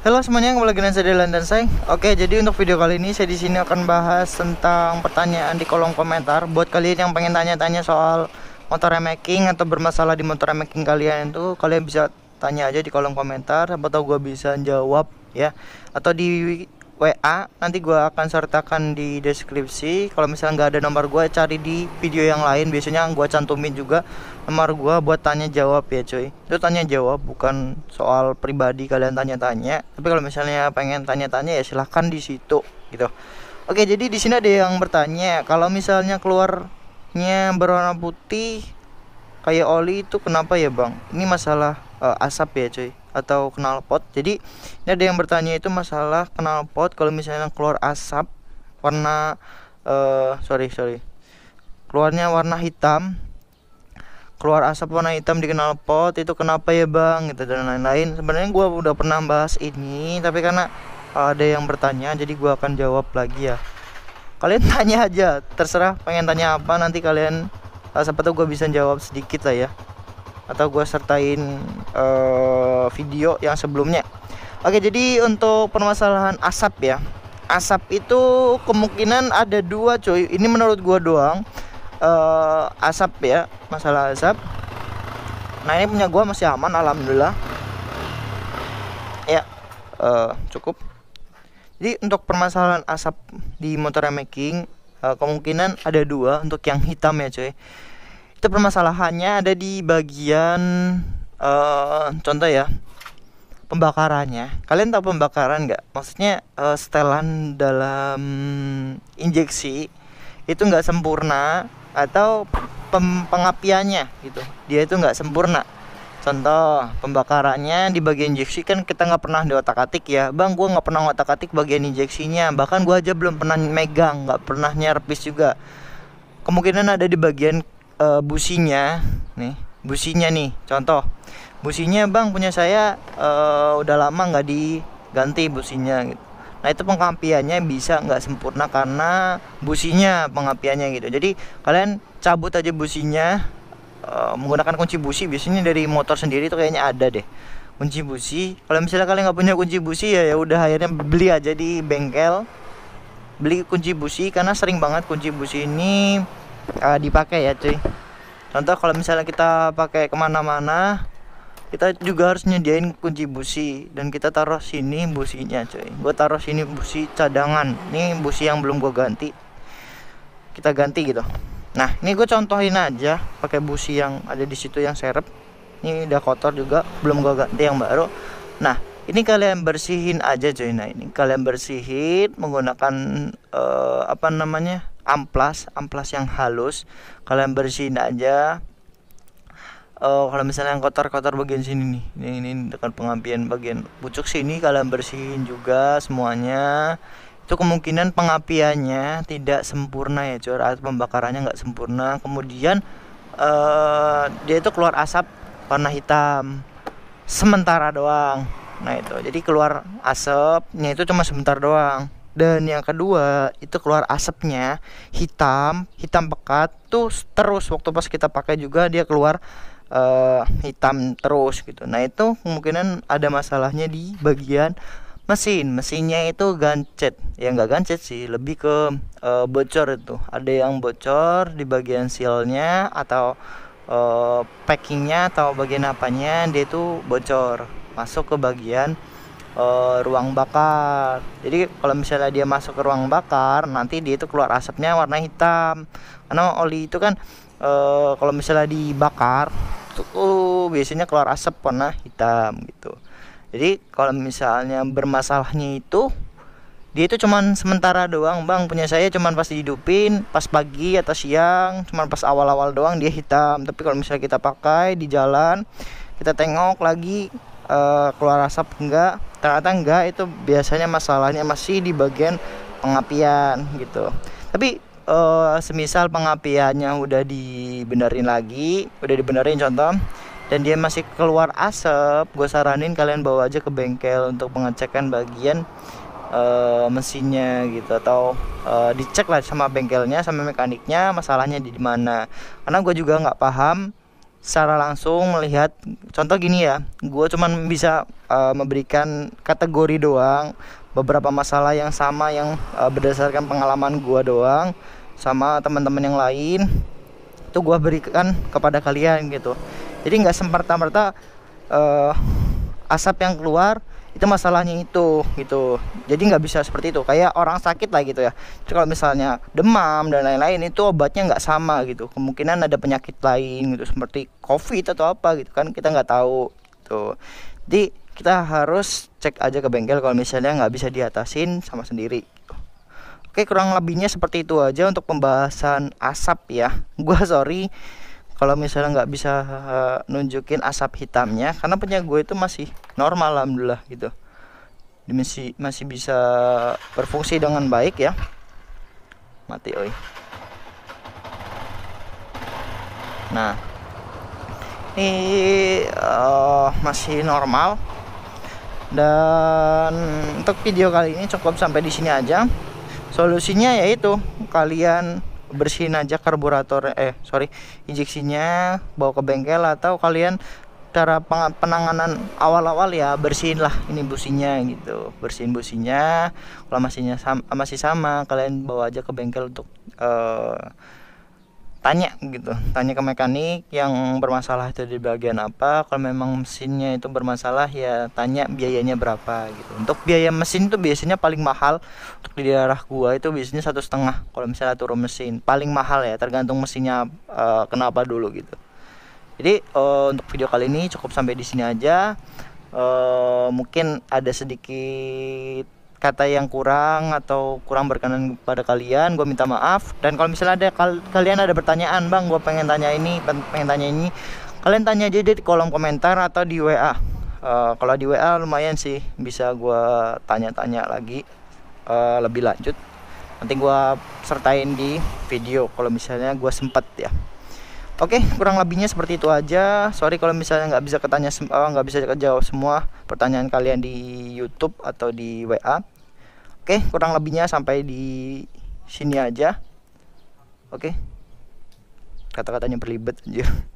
Halo semuanya, kembali lagi dengan saya Dylan dan Seng. Oke, jadi untuk video kali ini saya di sini akan bahas tentang pertanyaan di kolom komentar. Buat kalian yang pengen tanya-tanya soal motor remaking atau bermasalah di motor remaking kalian itu, kalian bisa tanya aja di kolom komentar. Apa tahu gue bisa jawab ya? Atau di WA nanti gue akan sertakan di deskripsi kalau misalnya nggak ada nomor gue cari di video yang lain biasanya gue cantumin juga nomor gue buat tanya jawab ya cuy itu tanya jawab bukan soal pribadi kalian tanya-tanya tapi kalau misalnya pengen tanya-tanya ya silahkan di situ gitu oke jadi di sini ada yang bertanya kalau misalnya keluarnya berwarna putih kayak oli itu kenapa ya bang ini masalah uh, asap ya cuy atau knalpot. Jadi ini ada yang bertanya itu masalah knalpot kalau misalnya keluar asap warna uh, sorry sorry keluarnya warna hitam keluar asap warna hitam di knalpot itu kenapa ya bang gitu dan lain-lain sebenarnya gue udah pernah bahas ini tapi karena ada yang bertanya jadi gue akan jawab lagi ya kalian tanya aja terserah pengen tanya apa nanti kalian ah, siapa tuh gue bisa jawab sedikit lah ya atau gue sertain uh, video yang sebelumnya oke jadi untuk permasalahan asap ya asap itu kemungkinan ada dua cuy ini menurut gue doang uh, asap ya masalah asap nah ini punya gue masih aman alhamdulillah ya uh, cukup jadi untuk permasalahan asap di motor making uh, kemungkinan ada dua untuk yang hitam ya cuy itu permasalahannya ada di bagian uh, contoh ya pembakarannya kalian tahu pembakaran nggak maksudnya uh, setelan dalam injeksi itu nggak sempurna atau pem pengapiannya gitu dia itu nggak sempurna contoh pembakarannya di bagian injeksi kan kita nggak pernah di otak atik ya bang gue nggak pernah otak atik bagian injeksinya bahkan gue aja belum pernah megang nggak pernah nyerpis juga kemungkinan ada di bagian uh, businya nih businya nih contoh businya bang punya saya uh, udah lama nggak diganti businya gitu nah itu pengapiannya bisa nggak sempurna karena businya pengapiannya gitu jadi kalian cabut aja businya uh, menggunakan kunci busi biasanya dari motor sendiri tuh kayaknya ada deh kunci busi kalau misalnya kalian nggak punya kunci busi ya ya udah akhirnya beli aja di bengkel beli kunci busi karena sering banget kunci busi ini uh, dipakai ya cuy contoh kalau misalnya kita pakai kemana-mana kita juga harus nyediain kunci busi dan kita taruh sini businya cuy gue taruh sini busi cadangan ini busi yang belum gue ganti kita ganti gitu nah ini gue contohin aja pakai busi yang ada di situ yang serep ini udah kotor juga belum gue ganti yang baru nah ini kalian bersihin aja cuy nah ini kalian bersihin menggunakan uh, apa namanya amplas amplas yang halus kalian bersihin aja uh, kalau misalnya yang kotor-kotor bagian sini nih ini, ini dekat pengapian bagian pucuk sini kalian bersihin juga semuanya itu kemungkinan pengapiannya tidak sempurna ya cuman atau pembakarannya nggak sempurna kemudian uh, dia itu keluar asap warna hitam sementara doang nah itu jadi keluar asapnya itu cuma sebentar doang dan yang kedua itu keluar asapnya hitam hitam pekat tuh terus waktu pas kita pakai juga dia keluar uh, hitam terus gitu nah itu kemungkinan ada masalahnya di bagian mesin mesinnya itu gancet ya nggak gancet sih lebih ke uh, bocor itu ada yang bocor di bagian sealnya atau uh, packingnya atau bagian apanya dia itu bocor masuk ke bagian uh, ruang bakar. Jadi kalau misalnya dia masuk ke ruang bakar, nanti dia itu keluar asapnya warna hitam. Karena oli itu kan uh, kalau misalnya dibakar tuh uh, biasanya keluar asap warna hitam gitu. Jadi kalau misalnya bermasalahnya itu dia itu cuman sementara doang bang punya saya cuman pas dihidupin pas pagi atau siang cuman pas awal-awal doang dia hitam tapi kalau misalnya kita pakai di jalan kita tengok lagi uh, keluar asap enggak ternyata enggak itu biasanya masalahnya masih di bagian pengapian gitu tapi uh, semisal pengapiannya udah dibenerin lagi udah dibenerin contoh dan dia masih keluar asap gue saranin kalian bawa aja ke bengkel untuk pengecekan bagian uh, mesinnya gitu atau uh, dicek lah sama bengkelnya sama mekaniknya masalahnya di mana karena gue juga nggak paham secara langsung melihat contoh gini ya gue cuman bisa uh, memberikan kategori doang beberapa masalah yang sama yang uh, berdasarkan pengalaman gue doang sama teman-teman yang lain itu gue berikan kepada kalian gitu jadi nggak sempat merta uh, eh, asap yang keluar itu masalahnya itu gitu jadi nggak bisa seperti itu kayak orang sakit lah gitu ya jadi kalau misalnya demam dan lain-lain itu obatnya nggak sama gitu kemungkinan ada penyakit lain gitu seperti covid atau apa gitu kan kita nggak tahu tuh gitu. jadi kita harus cek aja ke bengkel kalau misalnya nggak bisa diatasin sama sendiri gitu. Oke kurang lebihnya seperti itu aja untuk pembahasan asap ya gue sorry kalau misalnya nggak bisa uh, nunjukin asap hitamnya karena punya gue itu masih normal alhamdulillah gitu dimensi masih bisa berfungsi dengan baik ya mati oi nah ini uh, masih normal dan untuk video kali ini cukup sampai di sini aja solusinya yaitu kalian bersihin aja karburator eh sorry injeksinya bawa ke bengkel atau kalian cara penanganan awal-awal ya bersihin lah ini businya gitu bersihin businya kalau masihnya sama, masih sama kalian bawa aja ke bengkel untuk uh, tanya gitu tanya ke mekanik yang bermasalah itu di bagian apa kalau memang mesinnya itu bermasalah ya tanya biayanya berapa gitu untuk biaya mesin itu biasanya paling mahal untuk di daerah gua itu biasanya satu setengah kalau misalnya turun mesin paling mahal ya tergantung mesinnya uh, kenapa dulu gitu jadi uh, untuk video kali ini cukup sampai di sini aja uh, mungkin ada sedikit kata yang kurang atau kurang berkenan kepada kalian gue minta maaf dan kalau misalnya ada kal kalian ada pertanyaan bang gue pengen tanya ini pengen tanya ini kalian tanya aja di kolom komentar atau di WA uh, eh, kalau di WA lumayan sih bisa gue tanya-tanya lagi uh, lebih lanjut nanti gue sertain di video kalau misalnya gue sempet ya Oke, okay, kurang lebihnya seperti itu aja. Sorry kalau misalnya nggak bisa ketanya eh, nggak bisa jawab semua pertanyaan kalian di YouTube atau di WA. Oke, okay, kurang lebihnya sampai di sini aja. Oke. Okay. Kata-katanya berlibet anjir.